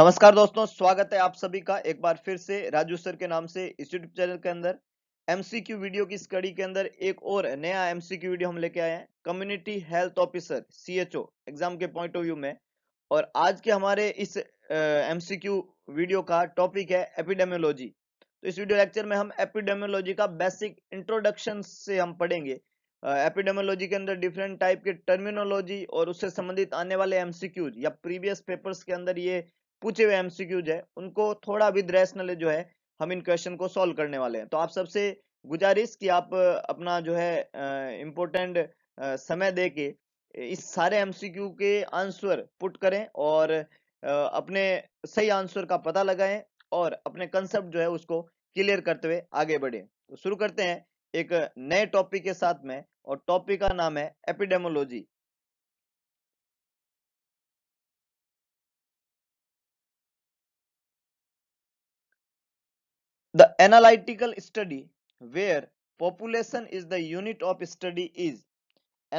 नमस्कार दोस्तों स्वागत है आप सभी का एक बार फिर से राजू सर के नाम से इस यूट्यूब चैनल के अंदर एमसीक्यू वीडियो की स्टडी के अंदर एक और नया एमसीक्यू वीडियो हम लेके आए हैं community health officer CHO exam के पॉइंट ऑफ व्यू में और आज के हमारे इस एमसीक्यू वीडियो का टॉपिक है एपिडेमियोलॉजी तो इस वीडियो लेक्चर में हम एपिडेमियोलॉजी का बेसिक इंट्रोडक्शन से हम पढ़ेंगे एपिडेमोलॉजी uh, के अंदर डिफरेंट टाइप के टर्मिनोलॉजी और उससे संबंधित आने वाले एमसीक्यूज या प्रीवियस पेपर्स के अंदर ये पूछे हुए एमसीक्यूज है उनको थोड़ा विद रैशनल जो है हम इन क्वेश्चन को सॉल्व करने वाले हैं तो आप सबसे गुजारिश कि आप अपना जो है इम्पोर्टेंट समय दे के इस सारे एमसीक्यू के आंसर पुट करें और अपने सही आंसर का पता लगाएं और अपने कंसेप्ट जो है उसको क्लियर करते हुए आगे बढ़े तो शुरू करते हैं एक नए टॉपिक के साथ में और टॉपिक का नाम है epidemiology The analytical study where population is the unit of study is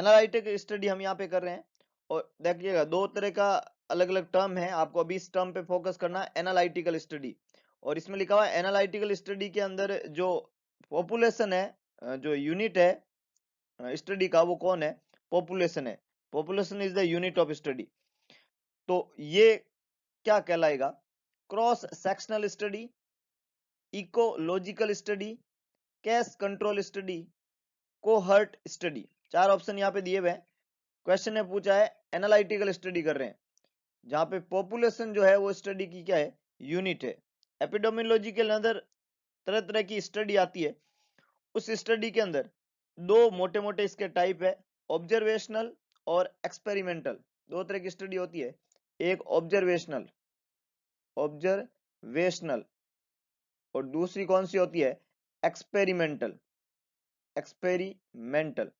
analytical study हम यहाँ पे कर रहे हैं और देखिएगा दो तरह का अलग अलग टर्म है आपको अभी इस टर्म पे फोकस करना है एनालिटिकल स्टडी और इसमें लिखा हुआ है एनालिटिकल स्टडी के अंदर जो पॉपुलेशन है जो यूनिट है स्टडी का वो कौन है पॉपुलेशन है population is the unit of study तो ये क्या कहलाएगा cross sectional study ecological study case control study cohort study चार ऑप्शन यहाँ पे दिए हुए हैं क्वेश्चन ने पूछा है एनालिटिकल स्टडी कर रहे हैं जहां पे पॉपुलेशन जो है वो स्टडी की क्या है यूनिट है एपिडोमोलॉजी के अंदर तरह तरह की स्टडी आती है उस स्टडी के अंदर दो मोटे मोटे इसके टाइप है ऑब्जर्वेशनल और एक्सपेरिमेंटल दो तरह की स्टडी होती है एक ऑब्जर्वेशनल ऑब्जर्वेशनल और दूसरी कौन सी होती है एक्सपेरिमेंटल एक्सपेरिमेंटल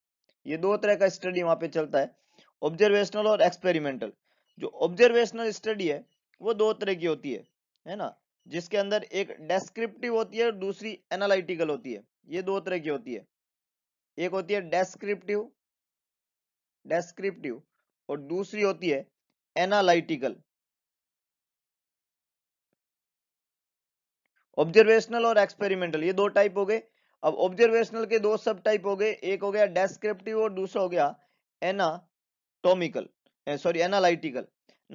ये दो तरह का स्टडी वहां पे चलता है ऑब्जर्वेशनल और एक्सपेरिमेंटल जो ऑब्जर्वेशनल स्टडी है वो दो तरह की होती है है ना जिसके अंदर एक डेस्क्रिप्टिव होती है और दूसरी एनालिटिकल होती है ये दो तरह की होती है एक होती है डेस्क्रिप्टिव डेस्क्रिप्टिव और दूसरी होती है एनालिटिकल ऑब्जर्वेशनल और एक्सपेरिमेंटल ये दो टाइप हो गए अब ऑब्जर्वेशनल के दो सब टाइप हो गए एक हो गया डेस्क्रिप्टिव और दूसरा हो गया एनाटोमिकल सॉरी एनालिटिकल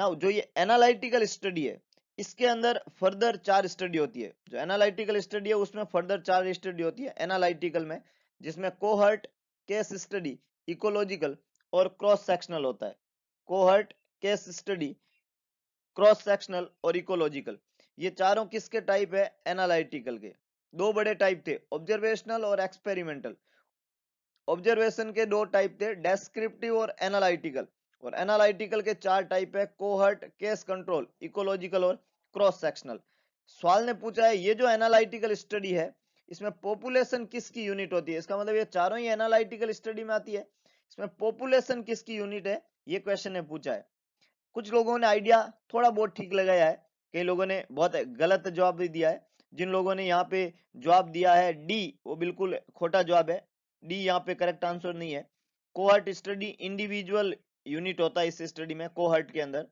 ना जो ये एनालिटिकल स्टडी है इसके अंदर फर्दर चार स्टडी होती है जो एनालिटिकल स्टडी है उसमें फर्दर चार स्टडी होती है एनालिटिकल में जिसमें कोहर्ट केस स्टडी इकोलॉजिकल और क्रॉस सेक्शनल होता है cohort case study cross sectional और इकोलॉजिकल ये चारों किसके टाइप है एनालिटिकल के दो बड़े टाइप थे ऑब्जर्वेशनल और एक्सपेरिमेंटल ऑब्जर्वेशन के दो टाइप थे डेस्क्रिप्टिव और एनालिटिकल और एनालिटिकल के चार टाइप है कोहर्ट केस कंट्रोल इकोलॉजिकल और क्रॉस सेक्शनल सवाल ने पूछा है ये जो एनालिटिकल स्टडी है इसमें पॉपुलेशन किसकी यूनिट होती है इसका मतलब ये चारों ही एनालिटिकल स्टडी में आती है इसमें पॉपुलेशन किसकी यूनिट है ये क्वेश्चन ने पूछा है कुछ लोगों ने आइडिया थोड़ा बहुत ठीक लगाया है कई लोगों ने बहुत गलत जवाब भी दिया है जिन लोगों ने यहाँ पे जवाब दिया है डी वो बिल्कुल खोटा जवाब है डी यहाँ पे करेक्ट आंसर नहीं है कोहर्ट स्टडी इंडिविजुअल यूनिट होता है इस स्टडी में कोहर्ट के अंदर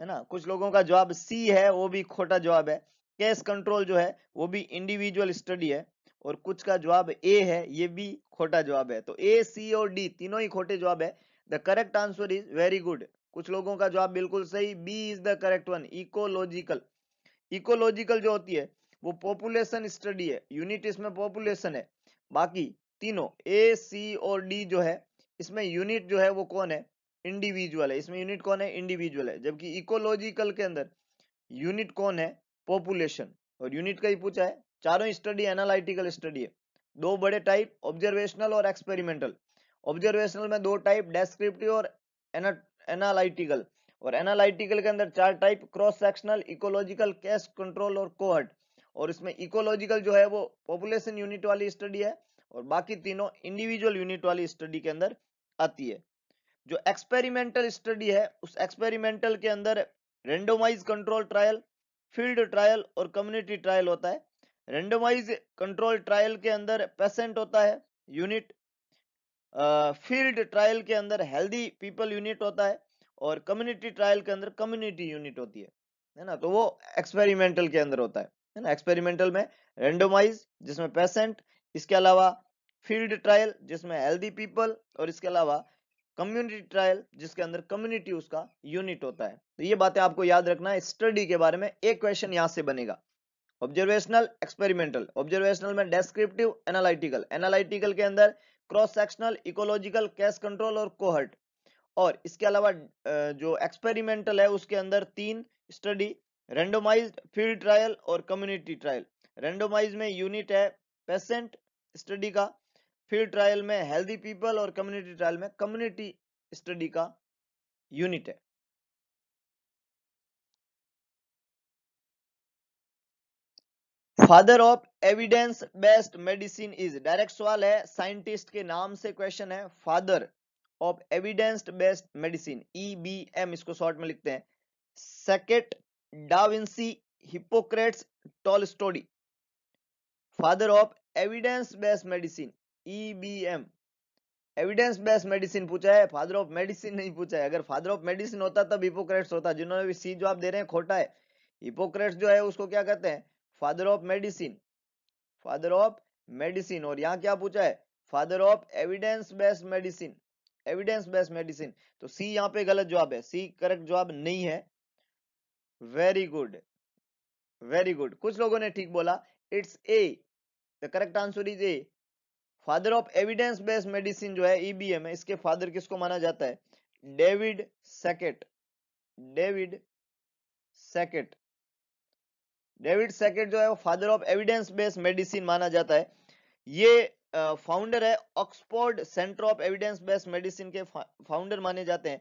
है ना कुछ लोगों का जवाब सी है वो भी खोटा जवाब है कैश कंट्रोल जो है वो भी इंडिविजुअल स्टडी है और कुछ का जवाब ए है ये भी खोटा जवाब है तो ए सी और डी तीनों ही खोटे जवाब है the correct answer is very good कुछ लोगों का जवाब बिल्कुल सही B is the correct one ecological ecological जो होती है वो पॉपुलेशन स्टडी है यूनिट इसमें पॉपुलेशन है बाकी तीनों ए सी और डी जो है इसमें यूनिट जो है वो कौन है इंडिविजुअल है इसमें यूनिट कौन है इंडिविजुअल है जबकि इकोलॉजिकल के अंदर यूनिट कौन है पॉपुलेशन और यूनिट का ही पूछा है चारों स्टडी एनालिटिकल स्टडी है दो बड़े टाइप ऑब्जर्वेशनल और एक्सपेरिमेंटल ऑब्जर्वेशनल में दो टाइप डेस्क्रिप्टिव और एनालिटिकल और एनालिटिकल के अंदर चार type cross sectional ecological case control और कोहट और इसमें इकोलॉजिकल जो है वो पॉपुलेशन यूनिट वाली स्टडी है और बाकी तीनों इंडिविजुअल यूनिट वाली स्टडी के अंदर आती है जो एक्सपेरिमेंटल स्टडी है उस एक्सपेरिमेंटल के अंदर randomise control trial field trial और कम्युनिटी ट्रायल होता है रेंडोमाइज कंट्रोल ट्रायल के अंदर पेशेंट होता है यूनिट फील्ड ट्रायल के अंदर हेल्दी पीपल यूनिट होता है और कम्युनिटी ट्रायल के अंदर कम्युनिटी यूनिट होती है है ना तो वो एक्सपेरिमेंटल के अंदर होता है है ना एक्सपेरिमेंटल में रेंडोमाइज जिसमें पेशेंट इसके अलावा फील्ड ट्रायल जिसमें हेल्दी पीपल और इसके अलावा कम्युनिटी ट्रायल जिसके अंदर कम्युनिटी उसका यूनिट होता है तो ये बातें आपको याद रखना है स्टडी के बारे में एक क्वेश्चन यहाँ से बनेगा ऑब्जर्वेशनल एक्सपेरिमेंटल ऑब्जर्वेशनल में डेस्क्रिप्टिव एनालिटिकल एनालिटिकल के अंदर cross sectional ecological case control और कोहर्ट और इसके अलावा जो एक्सपेरिमेंटल है उसके अंदर तीन स्टडी रेंडोमाइज्ड फील्ड ट्रायल और कम्युनिटी ट्रायल रेंडोमाइज में यूनिट है पेशेंट स्टडी का फील्ड ट्रायल में हेल्दी पीपल और कम्युनिटी ट्रायल में कम्युनिटी स्टडी का यूनिट है father of evidence based medicine is direct सवाल है साइंटिस्ट के नाम से क्वेश्चन है father of evidence based medicine E B M इसको शॉर्ट में लिखते हैं Sackett da Vinci Hippocrates Tolstoy father of evidence based medicine E B M evidence based medicine पूछा है फादर ऑफ मेडिसिन नहीं पूछा है अगर फादर ऑफ मेडिसिन होता तब हिपोक्रेट्स होता जिन्होंने भी सी जवाब दे रहे हैं खोटा है हिपोक्रेट्स जो है उसको क्या कहते हैं father of medicine father of medicine और यहाँ क्या पूछा है father of evidence based medicine evidence based medicine तो सी यहाँ पे गलत जवाब है सी करेक्ट जवाब नहीं है वेरी गुड वेरी गुड कुछ लोगों ने ठीक बोला it's A the correct answer is A father of evidence based medicine जो है ईबीएम e है इसके फादर किसको माना जाता है David Sackett David Sackett David Sackett जो है वो father of evidence based medicine माना जाता है ये फाउंडर है Oxford centre of evidence based medicine के फाउंडर माने जाते हैं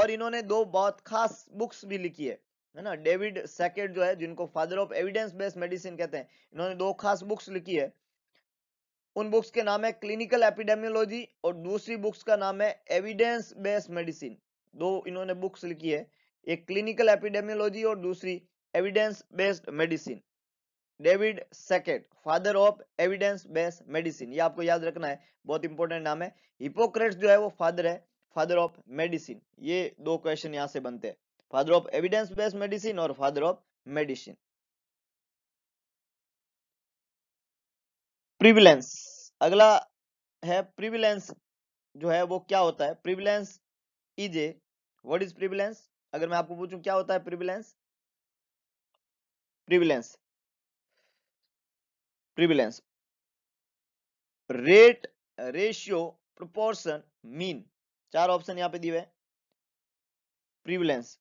और इन्होंने दो बहुत खास बुक्स भी लिखी है है ना डेविड सेकेट जो है जिनको father of evidence based medicine कहते हैं इन्होंने दो खास बुक्स लिखी है उन बुक्स के नाम है क्लिनिकल एपिडेमियोलॉजी और दूसरी बुक्स का नाम है एविडेंस बेस्ड मेडिसिन दो इन्होंने बुक्स लिखी है एक क्लिनिकल एपिडेमियोलॉजी और दूसरी evidence based medicine David Sackett father of evidence based medicine ये आपको याद रखना है बहुत इंपॉर्टेंट नाम है हिपोक्रेट्स जो है वो फादर है फादर ऑफ मेडिसिन ये दो क्वेश्चन यहां से बनते हैं father of evidence based medicine और फादर ऑफ मेडिसिन प्रिविलेंस अगला है प्रिविलेंस जो है वो क्या होता है prevalence is a what is prevalence अगर मैं आपको पूछूं क्या होता है prevalence prevalence prevalence rate ratio proportion mean चार ऑप्शन यहां पे दिए प्रिविलेंस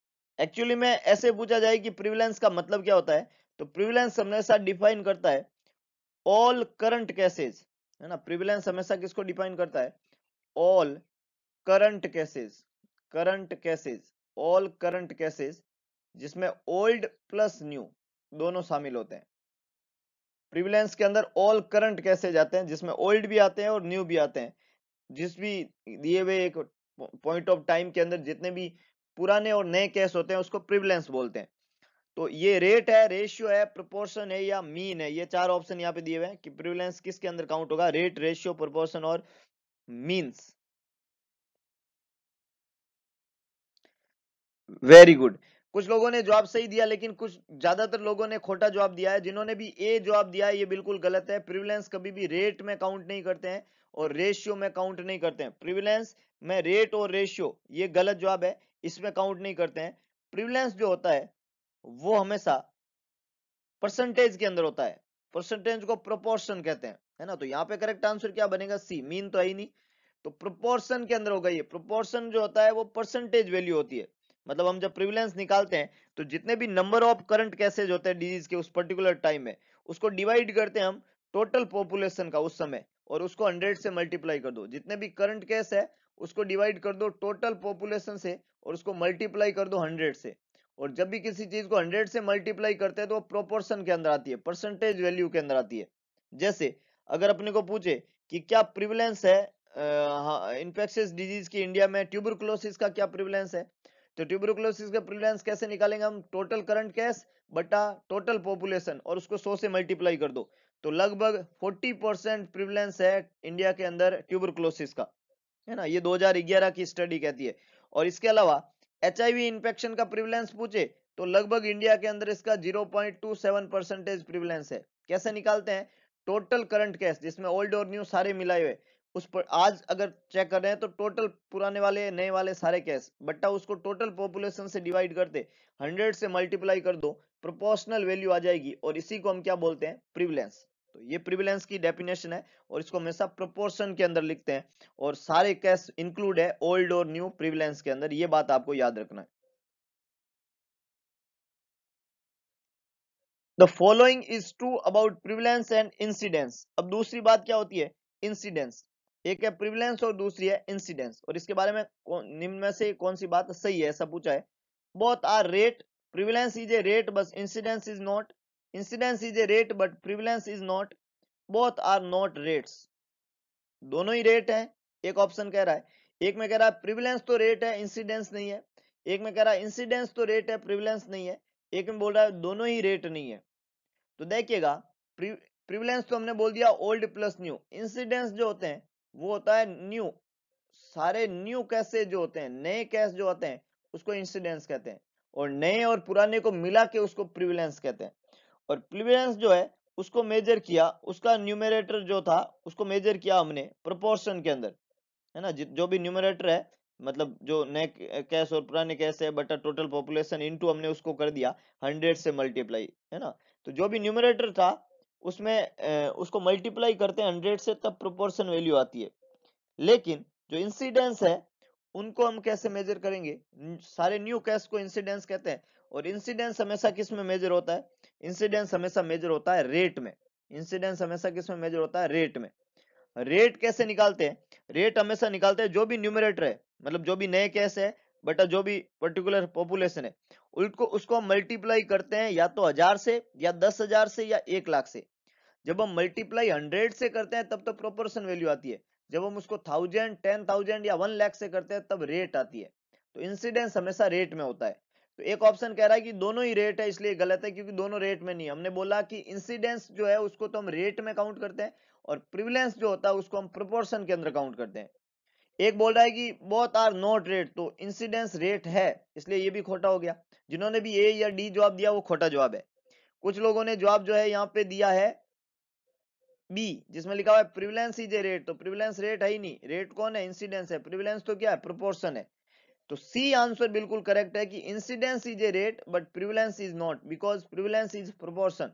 एक्चुअली में ऐसे पूछा जाए कि प्रिविलेंस का मतलब क्या होता है तो प्रिविलेंस हमेशा डिफाइन करता है ऑल करंट केसेज है ना प्रिविलेंस हमेशा किसको डिफाइन करता है all current cases current cases all current cases जिसमें ओल्ड प्लस न्यू दोनों शामिल होते हैं प्रिविलेंस के अंदर ऑल करंट कैसे जाते हैं जिसमें ओल्ड भी आते हैं और न्यू भी आते हैं जिस भी दिए हुए एक पॉइंट ऑफ टाइम के अंदर जितने भी पुराने और नए कैश होते हैं उसको प्रिविलेंस बोलते हैं तो ये रेट है रेशियो है प्रोपोर्शन है या मीन है ये चार ऑप्शन यहाँ पे दिए हुए हैं कि प्रिविलेंस किसके अंदर काउंट होगा रेट रेशियो प्रोपोर्शन और मीन्स वेरी गुड कुछ लोगों ने जवाब सही दिया लेकिन कुछ ज्यादातर लोगों ने खोटा जवाब दिया है जिन्होंने भी ए जवाब दिया है ये बिल्कुल गलत है प्रिविलेंस कभी भी रेट में काउंट नहीं करते हैं और रेशियो में काउंट नहीं करते हैं प्रिविलेंस में रेट और रेशियो ये गलत जवाब है इसमें काउंट नहीं करते हैं प्रिविलेंस जो होता है वो हमेशा परसेंटेज के अंदर होता है परसेंटेज को प्रोपोर्शन कहते हैं है ना तो यहाँ पे करेक्ट आंसर क्या बनेगा सी मीन तो है ही नहीं तो प्रोपोर्शन के अंदर होगा ये प्रोपोर्शन जो होता है वो परसेंटेज वैल्यू होती है मतलब हम जब प्रिविलेंस निकालते हैं तो जितने भी नंबर ऑफ करंट कैसेज होते हैं डिजीज के उस पर्टिकुलर टाइम में उसको डिवाइड करते हैं हम टोटल पॉपुलेशन का उस समय और उसको 100 से मल्टीप्लाई कर दो जितने भी करंट केस है उसको डिवाइड कर दो टोटल पॉपुलेशन से और उसको मल्टीप्लाई कर दो 100 से और जब भी किसी चीज को 100 से मल्टीप्लाई करते हैं तो प्रोपोर्शन के अंदर आती है परसेंटेज वैल्यू के अंदर आती है जैसे अगर अपने को पूछे कि क्या प्रिविलेंस है इंफेक्शियस डिजीज की इंडिया में ट्यूबरकुलोसिस का क्या प्रिविलेंस है तो ट्यूबरकुलोसिस का प्रिवलेंस कैसे निकालेंगे हम टोटल करंट केस बटा टोटल पॉपुलेशन और उसको 100 से मल्टीप्लाई कर दो तो लगभग 40 परसेंट प्रिवलेंस है इंडिया के अंदर ट्यूबरकुलोसिस का है ना ये 2011 की स्टडी कहती है और इसके अलावा एच इन्फेक्शन का प्रिवलेंस पूछे तो लगभग इंडिया के अंदर इसका जीरो परसेंटेज प्रिवलेंस है कैसे निकालते हैं टोटल करंट केस जिसमें ओल्ड और न्यू सारे मिलाए हुए उस पर आज अगर चेक कर रहे हैं तो टोटल पुराने वाले नए वाले सारे केस बट्टा उसको टोटल पॉपुलेशन से डिवाइड करते हंड्रेड से मल्टीप्लाई कर दो प्रोपोर्शनल वैल्यू आ जाएगी और इसी को हम क्या बोलते हैं प्रिविलेंस तो ये प्रिविलेंस की डेफिनेशन है और इसको हमेशा प्रोपोर्शन के अंदर लिखते हैं और सारे केस इंक्लूड है ओल्ड और न्यू प्रिविलेंस के अंदर ये बात आपको याद रखना है the following is true about prevalence and incidence अब दूसरी बात क्या होती है इंसिडेंस एक है प्रिविलेंस और दूसरी है इंसिडेंस और इसके बारे में निम्न में से कौन सी बात सही है ऐसा पूछा है बहुत are rate prevalence is a rate बस incidence is not incidence is a rate but prevalence is not both are not rates दोनों ही रेट हैं एक ऑप्शन कह रहा है एक में कह रहा है प्रिविलेंस तो रेट है इंसिडेंस नहीं है एक में कह रहा है इंसिडेंस तो रेट है प्रिविलेंस नहीं है एक में बोल रहा है दोनों ही रेट नहीं है तो देखिएगा प्रिविलेंस तो हमने बोल दिया ओल्ड प्लस न्यू इंसिडेंस जो होते हैं वो होता है न्यू सारे न्यू कैसे जो होते हैं नए कैस जो होते हैं उसको इंसिडेंस कहते हैं और नए और पुराने को मिला के उसको प्रिविलेंस कहते हैं और प्रिविलेंस जो है उसको मेजर किया उसका न्यूमरेटर जो था उसको मेजर किया हमने प्रोपोर्शन के अंदर है ना जो भी न्यूमरेटर है मतलब जो नए कैश और पुराने कैश है बटा टोटल पॉपुलेशन इनटू हमने उसको कर दिया हंड्रेड से मल्टीप्लाई है ना तो जो भी न्यूमरेटर था उसमें उसको मल्टीप्लाई करते हैं हंड्रेड से तब प्रोपोर्शन वैल्यू आती है लेकिन जो इंसिडेंस है उनको हम कैसे मेजर करेंगे सारे न्यू केस को इंसिडेंस कहते हैं और इंसिडेंस हमेशा किस में मेजर होता है इंसिडेंस हमेशा मेजर होता है रेट में इंसिडेंस हमेशा किस में मेजर होता है रेट में रेट कैसे निकालते हैं रेट हमेशा निकालते हैं जो भी न्यूमरेटर है मतलब जो भी नए केस है बटा जो भी पर्टिकुलर पॉपुलेशन है उनको उसको मल्टीप्लाई करते हैं या तो हजार से या दस हजार से या एक लाख से जब हम मल्टीप्लाई हंड्रेड से करते हैं तब तो प्रोपोर्शन वैल्यू आती है जब हम उसको थाउजेंड टेन थाउजेंड या वन लैख से करते हैं तब रेट आती है तो इंसिडेंस हमेशा रेट में होता है तो एक ऑप्शन कह रहा है कि दोनों ही रेट है इसलिए गलत है क्योंकि दोनों रेट में नहीं हमने बोला कि इंसिडेंस जो है उसको तो हम रेट में काउंट करते हैं और प्रिविलेंस जो होता है उसको हम प्रोपोर्शन के अंदर काउंट करते हैं एक बोल रहा है कि बोथ आर नॉट रेट तो इंसिडेंस रेट है इसलिए ये भी खोटा हो गया जिन्होंने भी ए या डी जवाब दिया वो खोटा जवाब है कुछ लोगों ने जवाब जो है यहाँ पे दिया है बी जिसमें लिखा हुआ है प्रिविलेंस इज ए रेट तो प्रिविलेंस रेट है ही नहीं रेट कौन है इंसिडेंस है प्रिविलेंस तो क्या है प्रोपोर्शन है तो सी आंसर बिल्कुल करेक्ट है कि incidence is a rate but prevalence is not because prevalence is proportion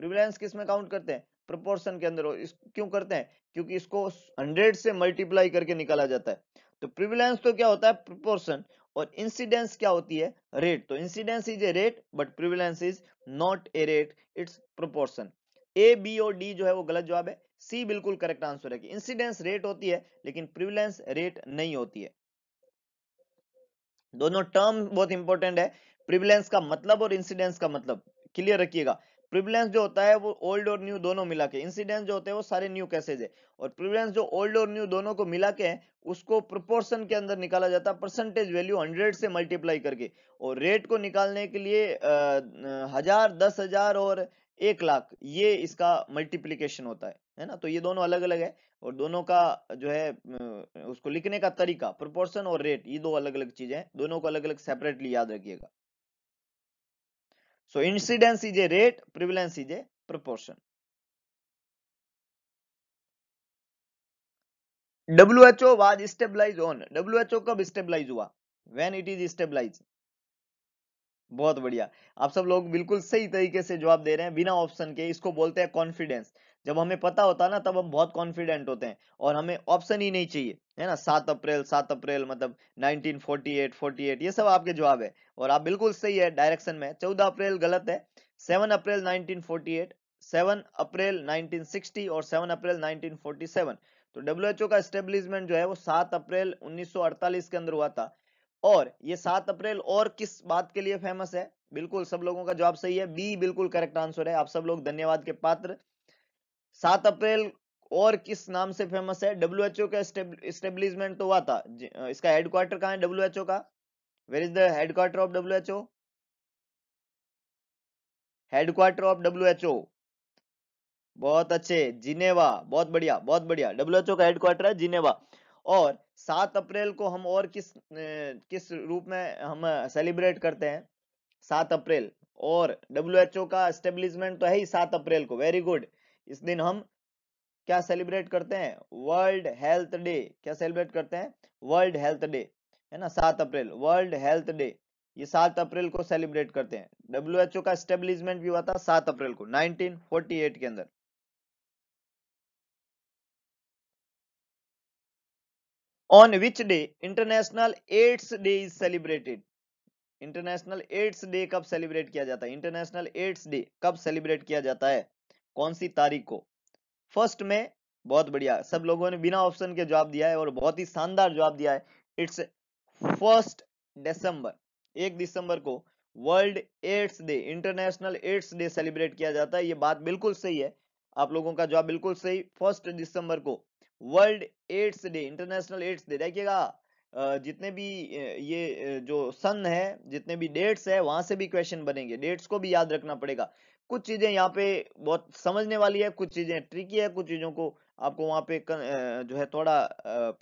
prevalence किस में काउंट करते हैं प्रोपोर्शन के अंदर हो इस, क्यों करते हैं क्योंकि इसको 100 से मल्टीप्लाई करके निकाला जाता है तो प्रिविलेंस तो क्या होता है प्रोपोर्शन और इंसिडेंस क्या होती है रेट तो incidence is a rate but prevalence is not a rate it's proportion A B और डी जो है वो गलत जवाब है सी बिल्कुल करेक्ट आंसर है कि इंसिडेंस रेट होती है लेकिन प्रिविलेंस रेट नहीं होती है दोनों टर्म बहुत इंपॉर्टेंट है प्रिविलेंस का मतलब और इंसिडेंस का मतलब क्लियर रखिएगा प्रिविलेंस जो होता है वो ओल्ड और न्यू दोनों मिला के इंसिडेंस जो होते हैं वो सारे न्यू कैसेज है और प्रिविलेंस जो ओल्ड और न्यू दोनों को मिला के है उसको प्रोपोर्शन के अंदर निकाला जाता है परसेंटेज वैल्यू 100 से मल्टीप्लाई करके और रेट को निकालने के लिए आ, हजार दस हजार और एक लाख ये इसका मल्टीप्लीकेशन होता है है ना तो ये दोनों अलग अलग है और दोनों का जो है उसको लिखने का तरीका प्रोपोर्शन और रेट ये दो अलग अलग चीजें हैं दोनों को अलग अलग सेपरेटली याद रखिएगा so incidence is a rate prevalence is a proportion W H O was stabilize on W H O कब स्टेबलाइज हुआ वेन इट इज स्टेबलाइज बहुत बढ़िया आप सब लोग बिल्कुल सही तरीके से जवाब दे रहे हैं बिना ऑप्शन के इसको बोलते हैं कॉन्फिडेंस जब हमें पता होता है ना तब हम बहुत कॉन्फिडेंट होते हैं और हमें ऑप्शन ही नहीं चाहिए है ना सात अप्रैल सात अप्रैल मतलब 1948 48 ये सब आपके जवाब है और आप बिल्कुल सही है डायरेक्शन में चौदह अप्रैल गलत है सेवन अप्रैल 1948 7 अप्रैल नाइनटीन और सेवन अप्रैल नाइनटीन तो डब्ल्यू का स्टेब्लिशमेंट जो है वो सात अप्रैल उन्नीस के अंदर हुआ था और ये सात अप्रैल और किस बात के लिए फेमस है बिल्कुल सब लोगों का जवाब सही है बी बिल्कुल करेक्ट आंसर है आप सब लोग धन्यवाद के पात्र सात अप्रैल और किस नाम से फेमस है डब्ल्यू एच ओ का स्टेब्लिशमेंट तो हुआ था इसका हेडक्वार्टर कहा है डब्ल्यू एच ओ का where is the headquarter of W H O headquarter of W H O बहुत अच्छे जिनेवा बहुत बढ़िया बहुत बढ़िया डब्ल्यू एच ओ का हेडक्वार्टर है जिनेवा और सात अप्रैल को हम और किस किस रूप में हम सेलिब्रेट करते हैं सात अप्रैल और डब्ल्यू का एस्टेब्लिशमेंट तो है ही सात अप्रैल को वेरी गुड इस दिन हम क्या सेलिब्रेट करते हैं वर्ल्ड हेल्थ डे क्या सेलिब्रेट करते हैं वर्ल्ड हेल्थ डे है ना सात अप्रैल वर्ल्ड हेल्थ डे ये सात अप्रैल को सेलिब्रेट करते हैं डब्ल्यू का एस्टेब्लिशमेंट भी हुआ था सात अप्रैल को 1948 के अंदर on which day international aids day is celebrated international AIDS day कब सेलिब्रेट किया जाता है इंटरनेशनल एड्स डे कब सेलिब्रेट किया जाता है कौन सी तारीख को फर्स्ट में बहुत बढ़िया सब लोगों ने बिना ऑप्शन के जवाब दिया है और बहुत ही शानदार जवाब दिया है इट्स फर्स्ट दिसंबर एक दिसंबर को world AIDS day international AIDS day celebrate किया जाता है ये बात बिल्कुल सही है आप लोगों का जवाब बिल्कुल सही फर्स्ट दिसंबर को world AIDS day international AIDS day देखिएगा जितने भी ये जो सन है जितने भी डेट्स है वहां से भी क्वेश्चन बनेंगे डेट्स को भी याद रखना पड़ेगा कुछ चीजें यहाँ पे बहुत समझने वाली है कुछ चीजें ट्रिकी है कुछ चीजों को आपको वहां पे जो है थोड़ा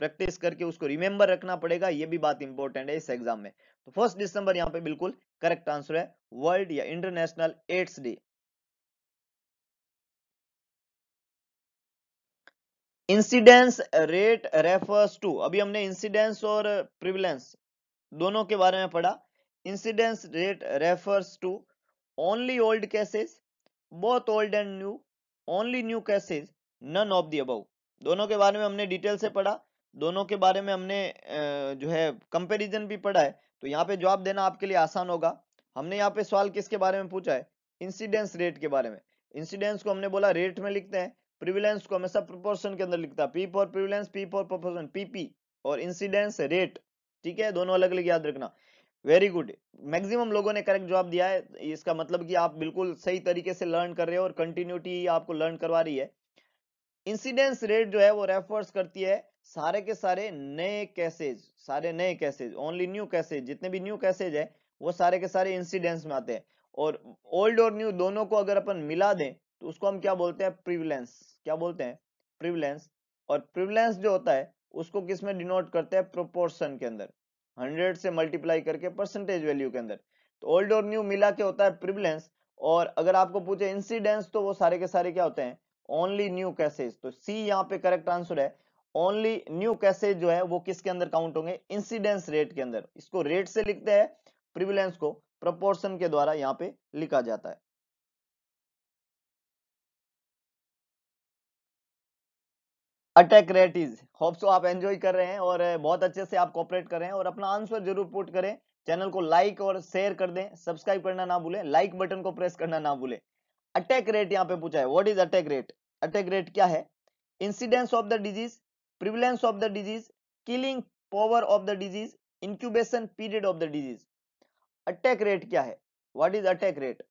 प्रैक्टिस करके उसको रिमेम्बर रखना पड़ेगा ये भी बात इंपॉर्टेंट है इस एग्जाम में तो फर्स्ट दिसंबर यहाँ पे बिल्कुल करेक्ट आंसर है वर्ल्ड या international AIDS day incidence rate refers to अभी हमने इंसिडेंस और प्रिविलेंस दोनों के बारे में पढ़ा incidence rate refers to only old cases both old and new only new cases none of the above दोनों के बारे में हमने डिटेल से पढ़ा दोनों के बारे में हमने जो है कंपेरिजन भी पढ़ा है तो यहाँ पे जवाब देना आपके लिए आसान होगा हमने यहाँ पे सवाल किसके बारे में पूछा है इंसिडेंस रेट के बारे में इंसिडेंस को हमने बोला रेट में लिखते हैं प्रिविलेंस को हमेशा प्रोपोर्शन के अंदर लिखता P for prevalence P for proportion PP और इंसिडेंस रेट ठीक है दोनों अलग अलग याद रखना वेरी गुड मैक्सिमम लोगों ने करेक्ट जवाब दिया है इसका मतलब कि आप बिल्कुल सही तरीके से लर्न कर रहे हो और कंटिन्यूटी आपको लर्न करवा रही है इंसिडेंस रेट जो है वो रेफर्स करती है सारे के सारे नए कैसेज सारे नए कैसेज ओनली न्यू कैसेज जितने भी न्यू कैसेज है वो सारे के सारे इंसिडेंस में आते हैं और ओल्ड और न्यू दोनों को अगर अपन मिला दें तो उसको हम क्या बोलते हैं प्रिविलेंस क्या बोलते हैं प्रिविलेंस और प्रिविलेंस जो होता है उसको किस में डिनोट करते हैं प्रोपोर्शन के अंदर हंड्रेड से मल्टीप्लाई करके परसेंटेज वैल्यू के अंदर तो ओल्ड और न्यू मिला के होता है प्रिविलेंस और अगर आपको पूछे इंसिडेंस तो वो सारे के सारे क्या होते हैं ओनली न्यू कैसेज तो सी यहाँ पे करेक्ट आंसर है ओनली न्यू कैसेज जो है वो किसके अंदर काउंट होंगे इंसिडेंस रेट के अंदर इसको रेट से लिखते हैं प्रिविलेंस को प्रपोर्सन के द्वारा यहाँ पे लिखा जाता है attack rate is hope so आप एंजॉय कर रहे हैं और बहुत अच्छे से आप कॉपरेट कर रहे हैं और अपना आंसर जरूर पुट करें चैनल को लाइक और शेयर कर दें सब्सक्राइब करना ना भूलें लाइक बटन को प्रेस करना ना भूलें अटैक रेट यहाँ पे पूछा है what is attack rate attack rate क्या है incidence of the disease prevalence of the disease killing power of the disease incubation period of the disease attack rate क्या है what is attack rate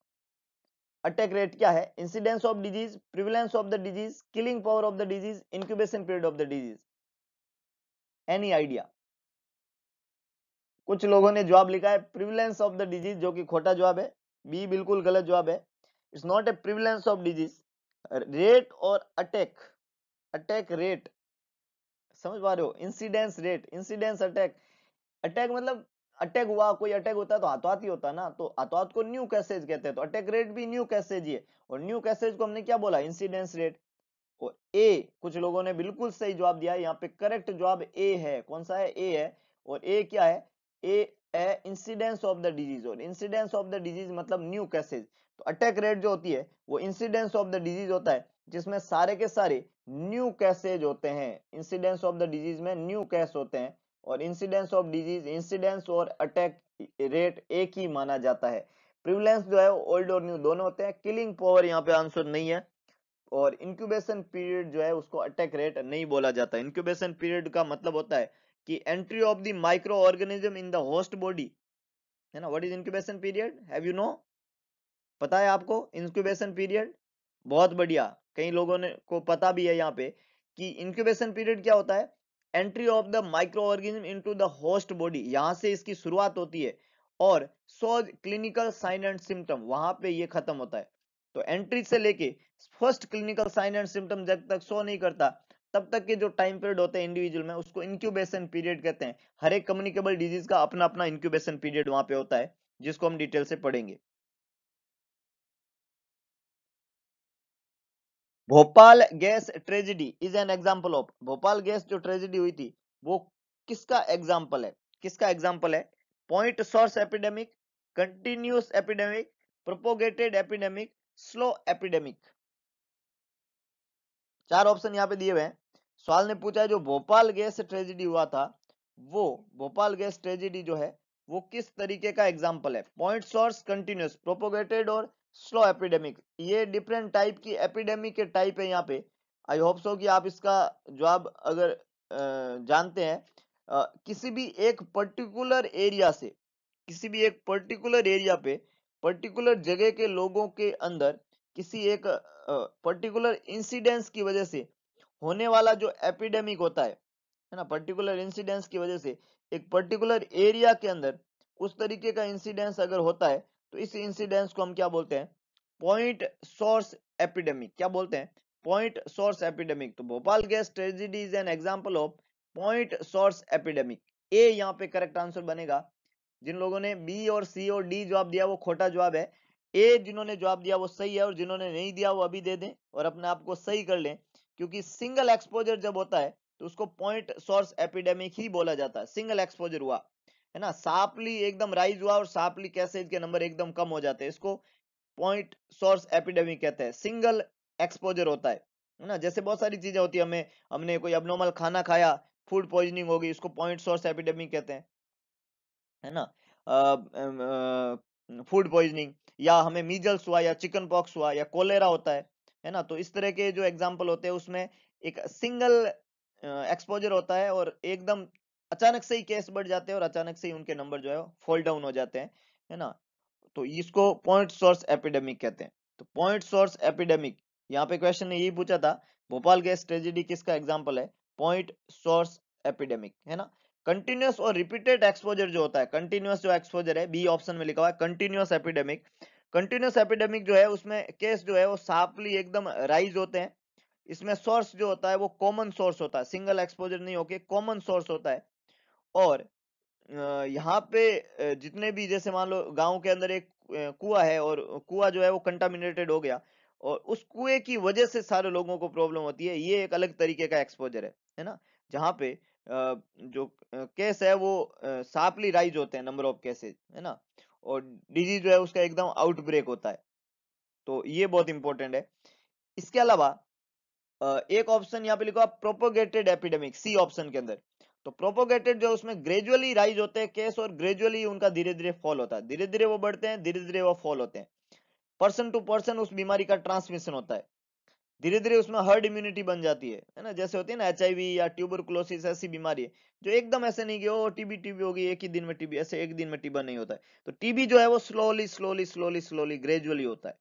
attack rate क्या है incidence of disease prevalence of the disease killing power of the disease incubation period of the disease any idea कुछ लोगों ने जवाब लिखा है प्रिविलेंस ऑफ द डिजीज जो कि खोटा जवाब है बी बिल्कुल गलत जवाब है it's not a prevalence of disease rate और अटैक अटैक रेट समझ पा रहे हो incidence rate incidence attack attack मतलब अटैक हुआ कोई अटैक होता है तो हतवात ही होता है ना तो हाथों को न्यू कैसेज कहते हैं तो अटैक रेट भी न्यू कैसेज ही है और न्यू कैसेज को हमने क्या बोला इंसिडेंस रेट और ए कुछ लोगों ने बिल्कुल सही जवाब दिया है यहाँ पे करेक्ट जवाब ए है कौन सा है ए है और ए क्या है ए है इंसिडेंस ऑफ द डिजीज और इंसिडेंस ऑफ द डिजीज मतलब न्यू कैसेज तो अटैक रेट जो होती है वो इंसिडेंस ऑफ द डिजीज होता है जिसमें सारे के सारे न्यू कैसेज होते हैं इंसिडेंस ऑफ द डिजीज में न्यू कैस होते हैं और इंसिडेंस ऑफ डिजीज इंसिडेंस और अटैक रेट एक ही माना जाता है प्रिवलेंस जो है ओल्ड और न्यू दोनों होते हैं किलिंग पावर यहाँ पे आंसर नहीं है और इंक्यूबेशन पीरियड जो है उसको अटैक रेट नहीं बोला जाता इंक्यूबेशन पीरियड का मतलब होता है कि entry of the microorganism in the host body है ना what is incubation period have you know पता है आपको इंक्यूबेशन पीरियड बहुत बढ़िया कई लोगों ने को पता भी है यहाँ पे कि इंक्यूबेशन पीरियड क्या होता है entry of the microorganism into the host body यहां से इसकी शुरुआत होती है और so clinical sign and symptom वहां पे ये खत्म होता है तो एंट्री से लेके first clinical sign and symptom जब तक शो नहीं करता तब तक के जो टाइम पीरियड होते हैं इंडिविजुअल में उसको इंक्यूबेशन पीरियड कहते हैं हर एक कम्युनिकेबल डिजीज का अपना अपना इंक्यूबेशन पीरियड वहां पे होता है जिसको हम डिटेल से पढ़ेंगे Bhopal gas tragedy is an example of Bhopal gas जो ट्रेजिडी हुई थी वो किसका एग्जाम्पल है किसका एग्जाम्पल है point source epidemic continuous epidemic propagated epidemic slow epidemic चार ऑप्शन यहाँ पे दिए हुए हैं सवाल ने पूछा है जो भोपाल गैस ट्रेजिडी हुआ था वो भोपाल गैस ट्रेजिडी जो है वो किस तरीके का एग्जाम्पल है पॉइंट सोर्स कंटिन्यूस प्रोपोगेटेड और स्लो एपिडेमिक ये डिफरेंट टाइप की एपिडेमिक के टाइप है यहाँ पे आई होप सो कि आप इसका जवाब अगर जानते हैं किसी भी एक पर्टिकुलर एरिया से किसी भी एक पर्टिकुलर एरिया पे पर्टिकुलर जगह के लोगों के अंदर किसी एक पर्टिकुलर इंसिडेंस की वजह से होने वाला जो एपिडेमिक होता है है ना पर्टिकुलर इंसिडेंस की वजह से एक पर्टिकुलर एरिया के अंदर उस तरीके का इंसिडेंस अगर होता है तो इस इंसिडेंस को हम क्या बोलते हैं पॉइंट सोर्स एपिडेमिक क्या बोलते हैं पॉइंट सोर्स एपिडेमिक तो Bhopal gas tragedy is an example of point source epidemic A यहाँ पे करेक्ट आंसर बनेगा जिन लोगों ने बी और सी और डी जवाब दिया वो खोटा जवाब है ए जिन्होंने जवाब दिया वो सही है और जिन्होंने नहीं दिया वो अभी दे दें और अपने आप को सही कर लें क्योंकि सिंगल एक्सपोजर जब होता है तो उसको पॉइंट सोर्स एपिडेमिक ही बोला जाता है सिंगल एक्सपोजर हुआ है ना सापली एकदम राइज हुआ और सापली कैसे के नंबर एकदम कम हो जाते हैं इसको पॉइंट सोर्स एपिडेमिक कहते हैं सिंगल एक्सपोजर होता है है ना जैसे बहुत सारी चीजें होती है हमें हमने कोई अबनॉर्मल खाना खाया फूड पॉइजनिंग होगी इसको पॉइंट सोर्स एपिडेमिक कहते हैं है ना फूड पॉइजनिंग या हमें मीजल्स हुआ या चिकन पॉक्स हुआ या कोलेरा होता है है ना तो इस तरह के जो एग्जाम्पल होते हैं उसमें एक सिंगल एक्सपोजर होता है और एकदम अचानक से ही केस बढ़ जाते हैं और अचानक से ही उनके नंबर जो है फॉल डाउन हो जाते हैं है ना तो इसको पॉइंट सोर्स एपिडेमिक कहते हैं तो पॉइंट सोर्स एपिडेमिक यहाँ पे क्वेश्चन ने यही पूछा था भोपाल गैस ट्रेजिडी किसका एग्जाम्पल है पॉइंट सोर्स एपिडेमिक है ना कंटिन्यूस और रिपीटेड एक्सपोजर जो होता है कंटिन्यूस जो एक्सपोजर है बी ऑप्शन में लिखा हुआ है कंटिन्यूस एपिडेमिक कंटिन्यूस एपिडेमिक जो है उसमें केस जो है वो साफली एकदम राइज होते हैं इसमें सोर्स जो होता है वो कॉमन सोर्स होता है सिंगल एक्सपोजर नहीं होके कॉमन सोर्स होता है और यहाँ पे जितने भी जैसे मान लो गाँव के अंदर एक कुआ है और कुआ जो है वो कंटामिनेटेड हो गया और उस कुएं की वजह से सारे लोगों को प्रॉब्लम होती है ये एक अलग तरीके का एक्सपोजर है है ना जहाँ पे जो केस है वो शार्पली राइज होते हैं नंबर ऑफ केसेज है ना और डिजीज जो है उसका एकदम आउटब्रेक होता है तो ये बहुत इंपॉर्टेंट है इसके अलावा एक ऑप्शन यहाँ पे लिखो आप प्रोपोगेटेड एपिडेमिक सी ऑप्शन के अंदर तो प्रोपोगेटेड जो उसमें ग्रेजुअली राइज होते हैं केस और ग्रेजुअली उनका धीरे धीरे फॉल होता है धीरे धीरे वो बढ़ते हैं धीरे धीरे वो फॉल होते हैं पर्सन टू पर्सन उस बीमारी का ट्रांसमिशन होता है धीरे धीरे उसमें हर्ड इम्यूनिटी बन जाती है है ना जैसे होती है ना एच या ट्यूबर ऐसी बीमारी है जो एकदम ऐसे नहीं कि ओ टीबी टीबी होगी एक ही दिन में टीबी ऐसे एक दिन में टीबा नहीं होता है तो टीबी जो है वो slowly slowly slowly slowly gradually होता है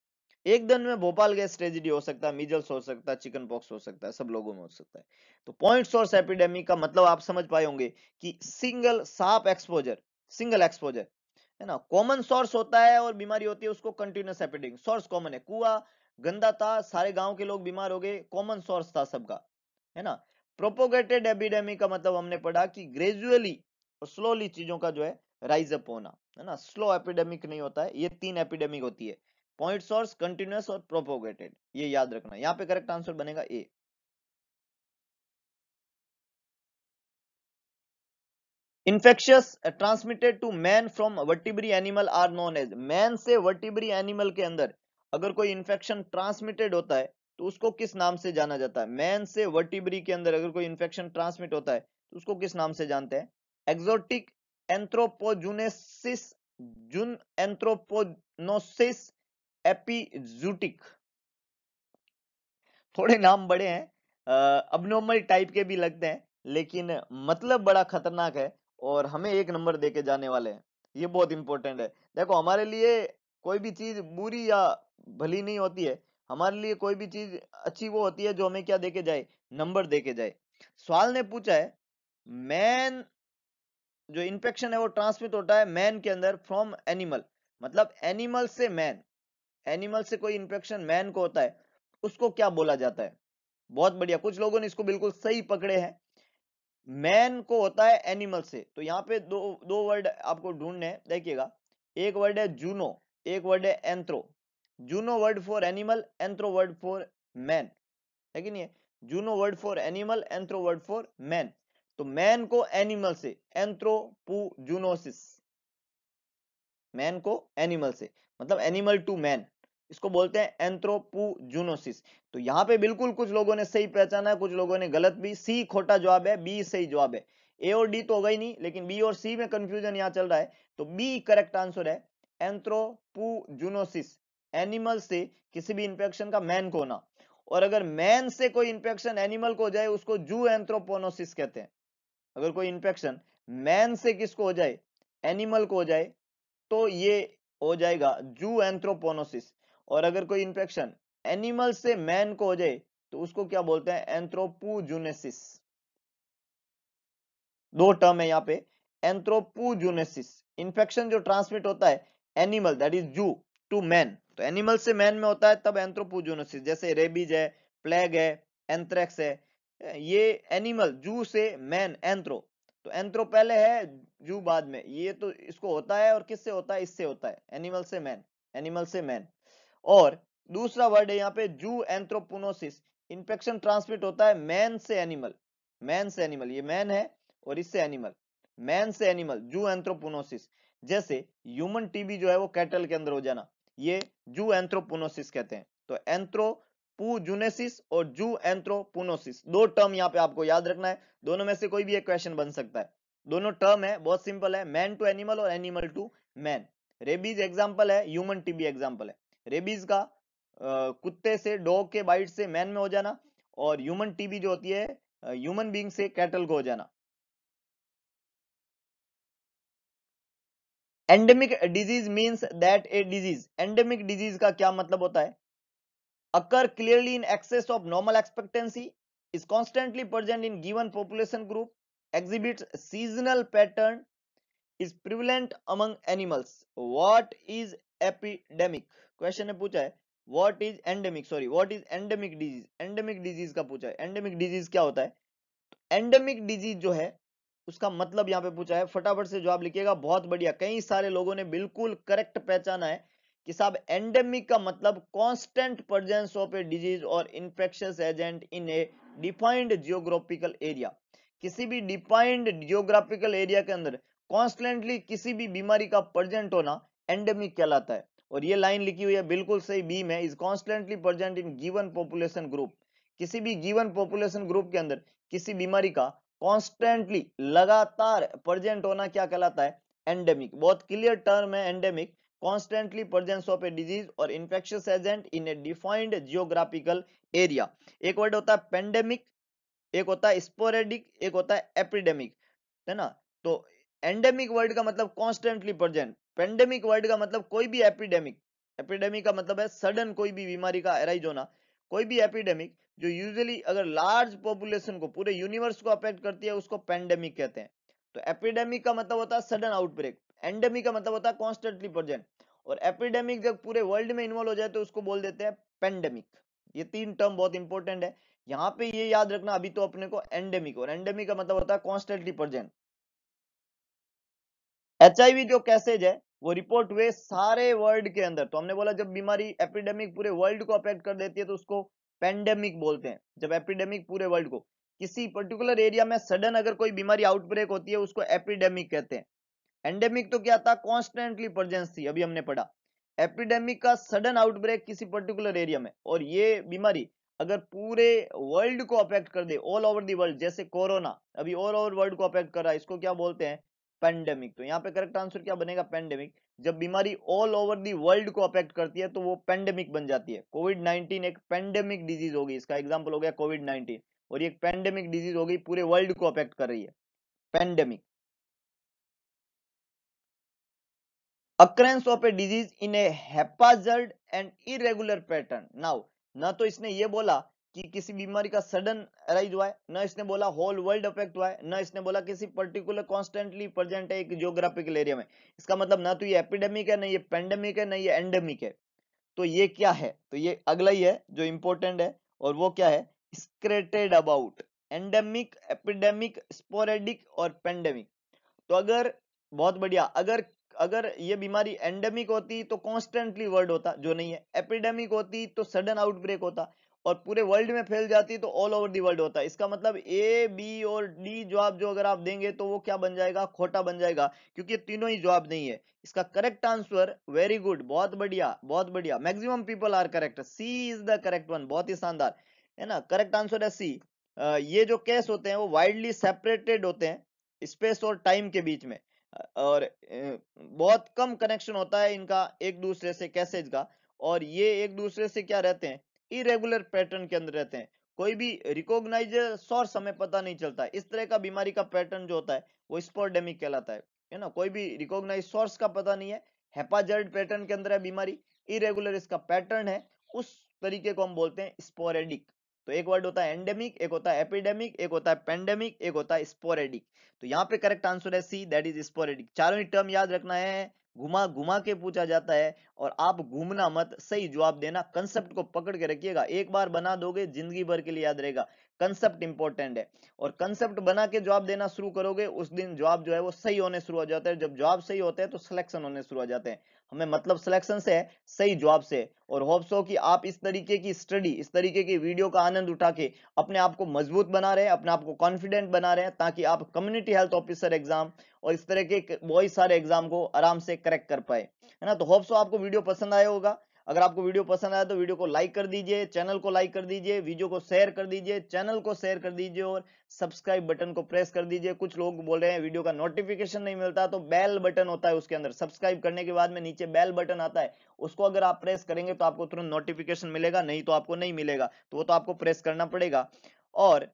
एक दिन में भोपाल गैस ट्रेजिडी हो सकता है मीजल्स हो सकता है चिकन पॉक्स हो सकता है सब लोगों में हो सकता है तो पॉइंट सोर्स एपिडेमिक का मतलब आप समझ पाए होंगे कि सिंगल साफ एक्सपोजर सिंगल एक्सपोजर है ना कॉमन सोर्स होता है और बीमारी होती है उसको कंटिन्यूस एपिडेमिक सोर्स कॉमन है कुआ गंदा था सारे गांव के लोग बीमार हो गए कॉमन सोर्स था सबका है ना प्रोपोगेटेड एपिडेमिक का मतलब हमने पढ़ा कि ग्रेजुअली और स्लोली चीजों का जो है राइज अप होना है ना स्लो एपिडेमिक नहीं होता है ये तीन एपिडेमिक होती है पॉइंट सोर्स कंटिन्यूस और प्रोपोगेटेड ये याद रखना यहाँ पे करेक्ट आंसर बनेगा A infectious transmitted to man from vertebrate animal are known as man से वर्टिब्री एनिमल के अंदर अगर कोई इन्फेक्शन ट्रांसमिटेड होता है तो उसको किस नाम से जाना जाता है मैन से वर्टिब्री के अंदर अगर कोई इन्फेक्शन ट्रांसमिट होता है तो उसको किस नाम से जानते हैं एक्सोटिक एंथ्रोपोजुनेसिस जुन एंथ्रोपोनोसिस एपिजूटिक थोड़े नाम बड़े हैं अब नॉर्मल टाइप के भी लगते हैं लेकिन मतलब बड़ा खतरनाक है और हमें एक नंबर देके जाने वाले हैं ये बहुत इंपॉर्टेंट है देखो हमारे लिए कोई भी चीज बुरी या भली नहीं होती है हमारे लिए कोई भी चीज अच्छी वो होती है जो हमें क्या देके जाए नंबर देके जाए सवाल ने पूछा है मैन जो इन्फेक्शन है वो ट्रांसमिट होता है मैन के अंदर फ्रॉम एनिमल मतलब एनिमल से मैन एनिमल से कोई इंफेक्शन मैन को होता है उसको क्या बोला जाता है बहुत बढ़िया कुछ लोगों ने इसको बिल्कुल सही पकड़े हैं मैन को होता है एनिमल से तो यहाँ पे दो दो वर्ड आपको ढूंढने देखिएगा एक वर्ड है जूनो एक वर्ड है anthro zoono word for animal anthro word for man है कि नहीं zoono word for animal anthro word for man तो मैन को एनिमल से जूनोसिस मैन को एनिमल से मतलब एनिमल टू मैन इसको बोलते हैं एंथ्रोपूजूनोसिस तो यहाँ पे बिल्कुल कुछ लोगों ने सही पहचाना है कुछ लोगों ने गलत भी सी खोटा जवाब है बी सही जवाब है ए और डी तो हो गई नहीं लेकिन बी और सी में कंफ्यूजन यहाँ चल रहा है तो बी करेक्ट आंसर है एंथ्रोपूजूनोसिस एनिमल से किसी भी इंफेक्शन का मैन को होना और अगर मैन से कोई इंफेक्शन एनिमल को हो जाए उसको जू एंथ्रोपोनोसिस कहते हैं अगर कोई इंफेक्शन मैन से किसको हो जाए एनिमल को हो जाए तो ये हो जाएगा जू एंथ्रोपोनोसिस और अगर कोई इंफेक्शन एनिमल से मैन को हो जाए तो उसको क्या बोलते हैं एंथ्रोपूजुनेसिस दो टर्म है यहाँ पे एंथ्रोपूजुनेसिस इंफेक्शन जो ट्रांसमिट होता है animal that is zoo to man तो एनिमल से मैन में होता है तब एंथ्रोपूजुनेसिस जैसे रेबीज है प्लेग है एंथ्रेक्स है ये एनिमल जू से मैन एंथ्रो तो एंथ्रो पहले है जू बाद में ये तो इसको होता है और किससे होता है इससे होता है एनिमल से मैन एनिमल से मैन और दूसरा वर्ड है यहाँ पे जू एंथ्रोपोनोसिस इंफेक्शन ट्रांसमिट होता है मैन से एनिमल मैन से एनिमल ये मैन है और इससे एनिमल मैन से एनिमल जू एंथ्रोपोनोसिस जैसे ह्यूमन टीबी जो है वो कैटल के अंदर हो जाना ये जू एंथ्रोपोनोसिस कहते हैं तो एंथ्रो पूजुनेसिस और जू एंथ्रोपुनोसिस दो टर्म यहाँ पे आपको याद रखना है दोनों में से कोई भी एक क्वेश्चन बन सकता है दोनों टर्म है बहुत सिंपल है मैन टू एनिमल और animal to man rabies example है ह्यूमन टीबी एग्जाम्पल है रेबीज का कुत्ते से डॉग के बाइट से मैन में हो जाना और ह्यूमन टीबी जो होती है ह्यूमन बींग से कैटल को हो जाना endemic disease means that a disease endemic disease का क्या मतलब होता है occur clearly in excess of normal expectancy, is constantly present in given population group, exhibits seasonal pattern, is prevalent among animals. What is epidemic? Question ने pucha hai what is endemic sorry what is endemic disease endemic disease ka pucha hai endemic disease kya hota hai endemic disease jo hai उसका मतलब यहां पे पूछा है फटाफट से जवाब लिखिएगा बहुत बढ़िया कई सारे लोगों ने बिल्कुल करेक्ट पहचाना है कि साहब एंडेमिक का मतलब constant presence of a disease और infectious agent in a defined geographical area किसी भी डिफाइंड जियोग्राफिकल एरिया के अंदर कॉन्स्टेंटली किसी भी बीमारी का प्रजेंट होना एंडेमिक कहलाता है और ये लाइन लिखी हुई है बिल्कुल सही बी में is constantly present in given population group किसी भी गिवन पॉपुलेशन ग्रुप के अंदर किसी बीमारी का कॉन्स्टेंटली लगातार प्रजेंट होना क्या कहलाता है एंडेमिक बहुत क्लियर टर्म है endemic constantly presence of a disease or infectious agent in a defined geographical area एक वर्ड होता है पेंडेमिक एक होता है स्पोरेडिक एक होता है एपिडेमिक है ना तो एंडेमिक वर्ड का मतलब कॉन्स्टेंटली प्रेजेंट पेंडेमिक वर्ड का मतलब कोई भी एपिडेमिक एपिडेमिक का मतलब है सडन कोई भी बीमारी का एराइज होना कोई भी एपिडेमिक जो यूजुअली अगर लार्ज पॉपुलेशन को पूरे यूनिवर्स को अफेक्ट करती है उसको पेंडेमिक कहते हैं तो एपिडेमिक का मतलब होता है सडन आउटब्रेक एंडेमिक का मतलब होता है कॉन्स्टेंटली प्रेजेंट और एपिडेमिक जब पूरे वर्ल्ड में इन्वॉल्व हो जाए तो उसको बोल देते हैं पेंडेमिक ये तीन टर्म बहुत इंपॉर्टेंट है यहाँ पे ये याद रखना अभी तो अपने को एंडेमिक और एंडेमिक का मतलब होता है कॉन्स्टेंटली प्रेजेंट एच जो कैसेज है वो रिपोर्ट हुए सारे वर्ल्ड के अंदर तो हमने बोला जब बीमारी एपिडेमिक पूरे वर्ल्ड को अफेक्ट कर देती है तो उसको पेंडेमिक बोलते हैं जब एपिडेमिक पूरे वर्ल्ड को किसी पर्टिकुलर एरिया में सडन अगर कोई बीमारी आउटब्रेक होती है उसको एपिडेमिक कहते हैं एंडेमिक तो क्या था कॉन्स्टेंटली प्रजेंस थी अभी हमने पढ़ा एपिडेमिक का सडन आउटब्रेक किसी पर्टिकुलर एरिया में और ये बीमारी अगर पूरे वर्ल्ड को अफेक्ट कर दे ऑल ओवर दी वर्ल्ड जैसे कोरोना अभी ऑल ओवर वर्ल्ड को अफेक्ट कर रहा है इसको क्या बोलते हैं पेंडेमिक तो यहाँ पे करेक्ट आंसर क्या बनेगा पेंडेमिक जब बीमारी ऑल ओवर दी वर्ल्ड को अफेक्ट करती है तो वो पेंडेमिक बन जाती है कोविड नाइनटीन एक पेंडेमिक डिजीज होगी इसका एग्जाम्पल हो गया कोविड नाइनटीन और ये एक पेंडेमिक डिजीज होगी पूरे वर्ल्ड को अफेक्ट कर रही है pandemic occurrence of a disease in a haphazard and irregular pattern now ना तो इसने ये बोला कि किसी बीमारी का सडन अराइज हुआ है ना इसने बोला होल वर्ल्ड अफेक्ट हुआ है ना इसने बोला किसी पर्टिकुलर कॉन्स्टेंटली प्रेजेंट है एक जियोग्राफिकल एरिया में इसका मतलब ना तो ये एपिडेमिक है ना ये पेंडेमिक है ना ये एंडेमिक है तो ये क्या है तो ये अगला ही है जो इंपॉर्टेंट है और वो क्या है scripted about endemic epidemic sporadic और पेंडेमिक तो अगर बहुत बढ़िया अगर अगर ये बीमारी एंडेमिक होती तो कॉन्स्टेंटली वर्ल्ड होता जो नहीं है एपिडेमिक होती तो सडन आउटब्रेक होता और पूरे वर्ल्ड में फैल जाती तो ऑल ओवर दी वर्ल्ड होता है इसका मतलब ए बी और डी जवाब जो अगर आप देंगे तो वो क्या बन जाएगा खोटा बन जाएगा क्योंकि तीनों ही जवाब नहीं है इसका करेक्ट आंसर वेरी गुड बहुत बढ़िया बहुत बढ़िया maximum people are correct C is the correct one बहुत ही शानदार है ना करेक्ट आंसर है सी ये जो केस होते हैं वो वाइडली सेपरेटेड होते हैं स्पेस और टाइम के बीच में और बहुत कम कनेक्शन होता है इनका एक दूसरे से कैसेज का और ये एक दूसरे से क्या रहते हैं इरेगुलर पैटर्न के अंदर रहते हैं कोई भी रिकॉग्नाइज सोर्स हमें पता नहीं चलता इस तरह का बीमारी का पैटर्न जो होता है वो स्पोर्डेमिक कहलाता है है ना कोई भी रिकॉग्नाइज सोर्स का पता नहीं है हेपाजर्ड पैटर्न के अंदर है बीमारी इरेगुलर इसका पैटर्न है उस तरीके को हम बोलते हैं स्पोरेडिक तो एक वर्ड होता है एंडेमिक एक होता है एपिडेमिक एक होता है पेंडेमिक एक होता है स्पोरेडिक तो यहाँ पे करेक्ट आंसर है सी दैट इज स्पोरेडिक चारों ही टर्म याद रखना है घुमा घुमा के पूछा जाता है और आप घूमना मत सही जवाब देना कंसेप्ट को पकड़ के रखिएगा एक बार बना दोगे जिंदगी भर के लिए याद रहेगा कंसेप्ट इंपॉर्टेंट है और कंसेप्ट बना के जवाब देना शुरू करोगे उस दिन जवाब जो है वो सही होने शुरू हो जाते हैं जब जवाब सही होते हैं तो सिलेक्शन होने शुरू हो जाते हैं हमें मतलब सिलेक्शन से है सही जवाब से और होप्स हो कि आप इस तरीके की स्टडी इस तरीके की वीडियो का आनंद उठा के अपने आप को मजबूत बना रहे अपने आप को कॉन्फिडेंट बना रहे ताकि आप कम्युनिटी हेल्थ ऑफिसर एग्जाम और इस तरह के बहुत सारे एग्जाम को आराम से करेक्ट कर पाए है ना तो होप्स हो आपको वीडियो पसंद आया होगा अगर आपको वीडियो पसंद आया तो वीडियो को लाइक कर दीजिए चैनल को लाइक कर दीजिए वीडियो को शेयर कर दीजिए चैनल को शेयर कर दीजिए और सब्सक्राइब बटन को प्रेस कर दीजिए कुछ लोग बोल रहे हैं वीडियो का नोटिफिकेशन नहीं मिलता तो बेल बटन होता है उसके अंदर सब्सक्राइब करने के बाद में नीचे बेल बटन आता है उसको अगर आप प्रेस करेंगे तो आपको तुरंत नोटिफिकेशन मिलेगा नहीं तो आपको नहीं मिलेगा तो वो तो आपको प्रेस करना पड़ेगा और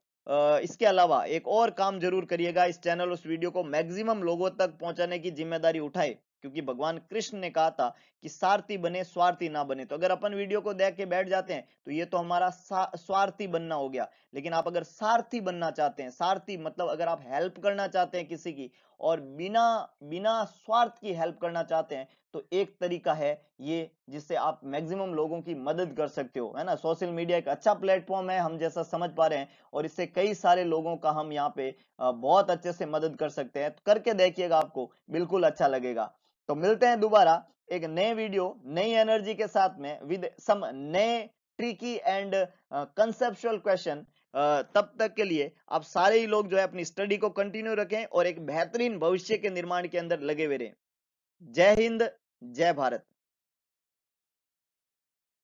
इसके अलावा एक और काम जरूर करिएगा इस चैनल उस वीडियो को मैक्सिमम लोगों तक पहुंचाने की जिम्मेदारी उठाए क्योंकि भगवान कृष्ण ने कहा था कि सारथी बने स्वार्थी ना बने तो अगर अपन वीडियो को देख के बैठ जाते हैं तो ये तो हमारा स्वार्थी बनना हो गया लेकिन आप अगर सारथी बनना चाहते हैं सारथी मतलब अगर आप हेल्प करना चाहते हैं किसी की और बिना बिना स्वार्थ की हेल्प करना चाहते हैं तो एक तरीका है ये जिससे आप मैक्सिमम लोगों की मदद कर सकते हो है ना सोशल मीडिया एक अच्छा प्लेटफॉर्म है हम जैसा समझ पा रहे हैं और इससे कई सारे लोगों का हम यहाँ पे बहुत अच्छे से मदद कर सकते हैं तो करके देखिएगा आपको बिल्कुल अच्छा लगेगा तो मिलते हैं दोबारा एक नए वीडियो नई एनर्जी के साथ में विद सम नए ट्रिकी एंड कंसेप्चुअल क्वेश्चन तब तक के लिए आप सारे ही लोग जो है अपनी स्टडी को कंटिन्यू रखें और एक बेहतरीन भविष्य के निर्माण के अंदर लगे हुए रहें जय हिंद जय भारत